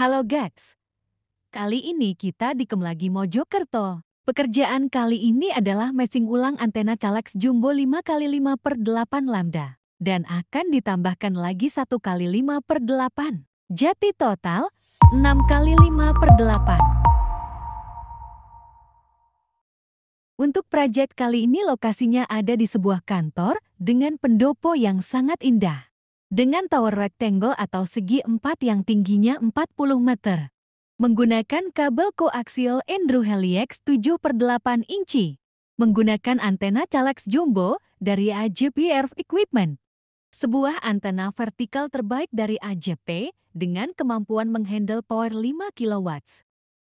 Halo guys. Kali ini kita dikem lagi Mojokerto. Pekerjaan kali ini adalah mesing ulang antena Calex Jumbo 5 x 5 per 8 lambda. Dan akan ditambahkan lagi 1 x 5 per 8. Jadi total 6 x 5 per 8. Untuk proyek kali ini lokasinya ada di sebuah kantor dengan pendopo yang sangat indah dengan tower rectangle atau segi empat yang tingginya 40 meter. Menggunakan kabel koaksial Andrew Helix 7 per 8 inci. Menggunakan antena Calex Jumbo dari AJP AJPR Equipment. Sebuah antena vertikal terbaik dari AJP dengan kemampuan menghandle power 5 kW.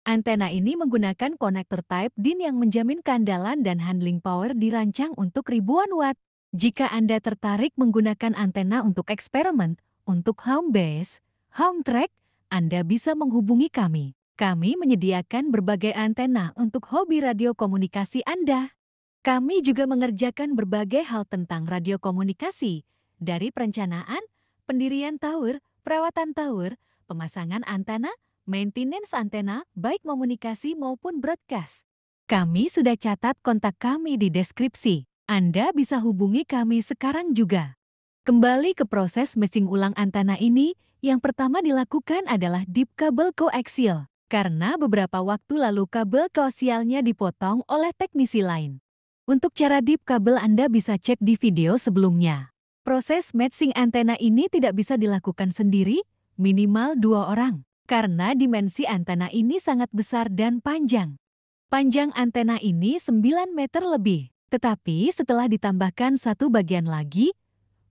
Antena ini menggunakan konektor Type DIN yang menjamin kandalan dan handling power dirancang untuk ribuan watt. Jika Anda tertarik menggunakan antena untuk eksperimen, untuk home base, home track, Anda bisa menghubungi kami. Kami menyediakan berbagai antena untuk hobi radio komunikasi Anda. Kami juga mengerjakan berbagai hal tentang radio komunikasi, dari perencanaan, pendirian tower, perawatan tower, pemasangan antena, maintenance antena, baik komunikasi maupun broadcast. Kami sudah catat kontak kami di deskripsi. Anda bisa hubungi kami sekarang juga. Kembali ke proses mesin ulang antena ini, yang pertama dilakukan adalah deep kabel koaksial, karena beberapa waktu lalu kabel koaksialnya dipotong oleh teknisi lain. Untuk cara deep kabel Anda bisa cek di video sebelumnya. Proses matching antena ini tidak bisa dilakukan sendiri, minimal dua orang, karena dimensi antena ini sangat besar dan panjang. Panjang antena ini 9 meter lebih. Tetapi setelah ditambahkan satu bagian lagi,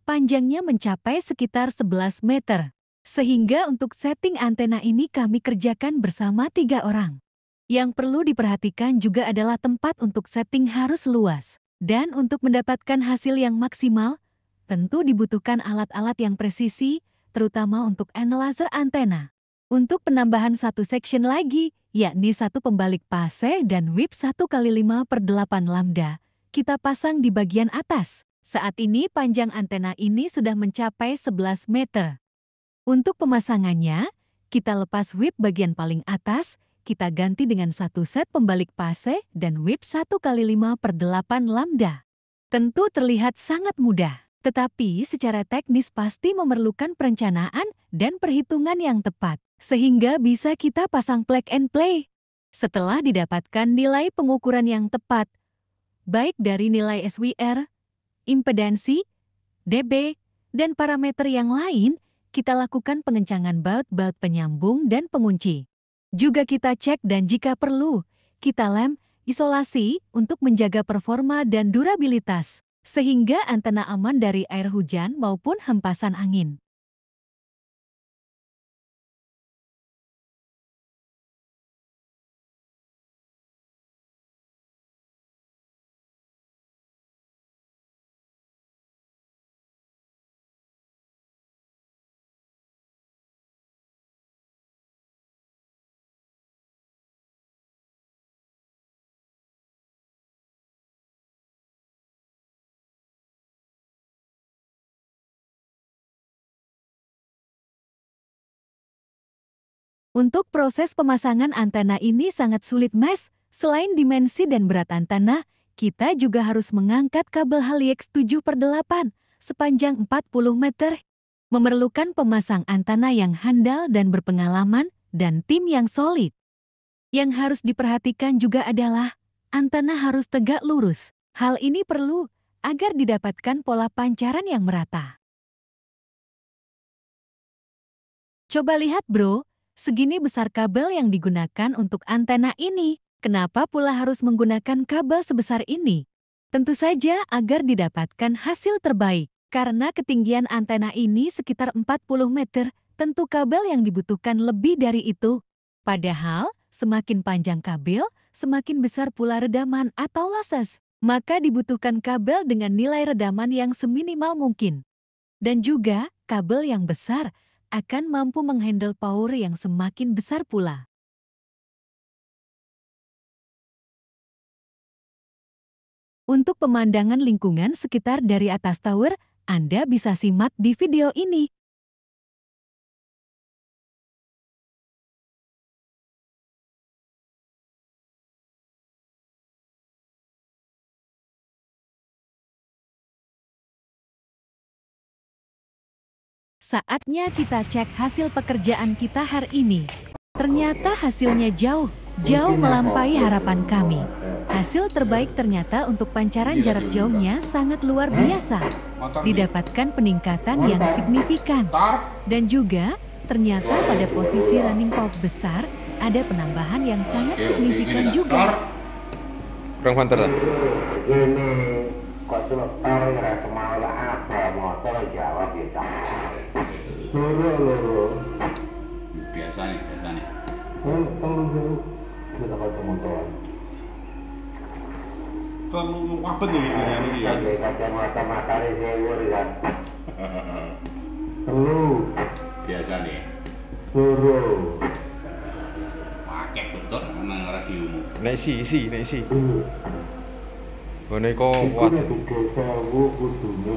panjangnya mencapai sekitar 11 meter. Sehingga untuk setting antena ini kami kerjakan bersama tiga orang. Yang perlu diperhatikan juga adalah tempat untuk setting harus luas. Dan untuk mendapatkan hasil yang maksimal, tentu dibutuhkan alat-alat yang presisi, terutama untuk analyzer antena. Untuk penambahan satu section lagi, yakni satu pembalik pase dan whip 1 kali 5 per 8 lambda, kita pasang di bagian atas. Saat ini panjang antena ini sudah mencapai 11 meter. Untuk pemasangannya, kita lepas whip bagian paling atas, kita ganti dengan satu set pembalik pase dan whip 1 kali 5 per 8 lambda. Tentu terlihat sangat mudah, tetapi secara teknis pasti memerlukan perencanaan dan perhitungan yang tepat, sehingga bisa kita pasang plug and play. Setelah didapatkan nilai pengukuran yang tepat, baik dari nilai SWR, impedansi, DB, dan parameter yang lain, kita lakukan pengencangan baut-baut penyambung dan pengunci. Juga kita cek dan jika perlu, kita lem, isolasi untuk menjaga performa dan durabilitas, sehingga antena aman dari air hujan maupun hempasan angin. Untuk proses pemasangan antena ini sangat sulit mes. selain dimensi dan berat antena, kita juga harus mengangkat kabel Haliex 7 per 8 sepanjang 40 meter. Memerlukan pemasang antena yang handal dan berpengalaman dan tim yang solid. Yang harus diperhatikan juga adalah antena harus tegak lurus. Hal ini perlu agar didapatkan pola pancaran yang merata. Coba lihat bro, segini besar kabel yang digunakan untuk antena ini, kenapa pula harus menggunakan kabel sebesar ini? Tentu saja agar didapatkan hasil terbaik, karena ketinggian antena ini sekitar 40 meter, tentu kabel yang dibutuhkan lebih dari itu. Padahal, semakin panjang kabel, semakin besar pula redaman atau losses. Maka dibutuhkan kabel dengan nilai redaman yang seminimal mungkin. Dan juga kabel yang besar akan mampu menghandle power yang semakin besar pula. Untuk pemandangan lingkungan sekitar dari atas tower, Anda bisa simak di video ini. Saatnya kita cek hasil pekerjaan kita hari ini. Ternyata hasilnya jauh, jauh ya. melampaui harapan kami. Hasil terbaik ternyata untuk pancaran iya, jarak iya, iya. jauhnya sangat luar biasa. Didapatkan peningkatan yang signifikan. Dan juga, ternyata pada posisi running pop besar, ada penambahan yang sangat signifikan juga. Kurang pantar lah. Ini, kok cuma apa, motor jawab bisa. Ya, loro loro biasa nih biasa nih telu kita kau pemotoran telu apa ya, nih ini kan, ini ya kacamata mata ini sewur ya telu biasa nih loro pakai betul nang radio. diumum nek si si nek si Menika kuat. Iku kudu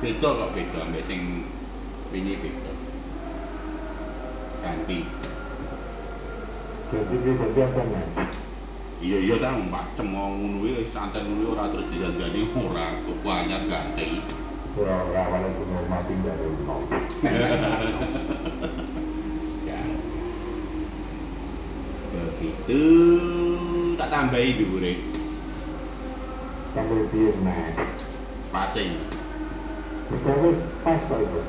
beda kok beda ambek sing wingi beda ganti jadi dia ganti apa iya iya ta macem mau ngono kuwi santen kuwi ora terus digandani ora kok banyak ganti ora ora ana menghormati dari begitu tak tambahi dhuwure tambah piye nah pasing Misalnya pas lah itu.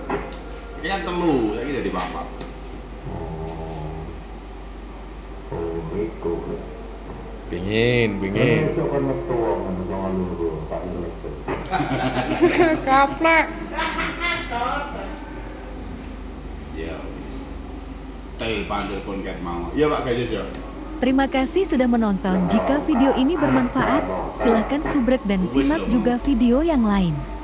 Ya temu, lagi dari bapak. Oh, oh itu. Pingin, pingin. Itu kan mertua, kan jangan dulu, tak ingat. Kaplak. Ya, tail pandir pun kat mau. Ya Pak Gajus gitu, ya. Terima kasih sudah menonton. Jika video ini bermanfaat, silahkan subrek dan simak ya. juga video yang lain.